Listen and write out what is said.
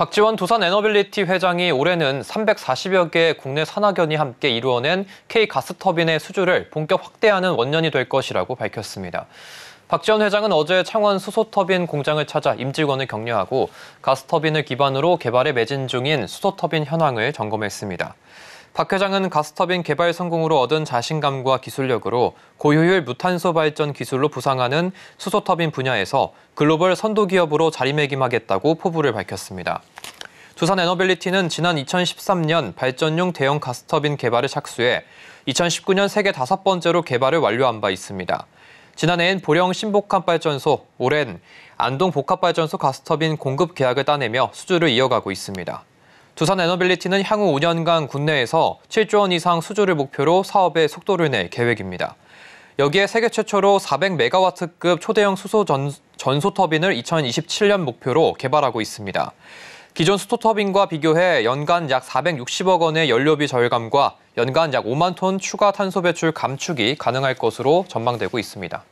박지원 두산 에너빌리티 회장이 올해는 340여 개의 국내 산학연이 함께 이루어낸 K가스터빈의 수주를 본격 확대하는 원년이 될 것이라고 밝혔습니다. 박지원 회장은 어제 창원 수소터빈 공장을 찾아 임직원을 격려하고 가스터빈을 기반으로 개발에 매진 중인 수소터빈 현황을 점검했습니다. 박 회장은 가스터빈 개발 성공으로 얻은 자신감과 기술력으로 고효율 무탄소 발전 기술로 부상하는 수소터빈 분야에서 글로벌 선도 기업으로 자리매김하겠다고 포부를 밝혔습니다. 두산 에너빌리티는 지난 2013년 발전용 대형 가스터빈 개발을 착수해 2019년 세계 다섯 번째로 개발을 완료한 바 있습니다. 지난해엔 보령 신복합발전소, 올해는 안동 복합발전소 가스터빈 공급 계약을 따내며 수주를 이어가고 있습니다. 두산 에너빌리티는 향후 5년간 국내에서 7조 원 이상 수주를 목표로 사업에 속도를 낼 계획입니다. 여기에 세계 최초로 400메가와트급 초대형 수소 전, 전소 터빈을 2027년 목표로 개발하고 있습니다. 기존 수소 터빈과 비교해 연간 약 460억 원의 연료비 절감과 연간 약 5만 톤 추가 탄소 배출 감축이 가능할 것으로 전망되고 있습니다.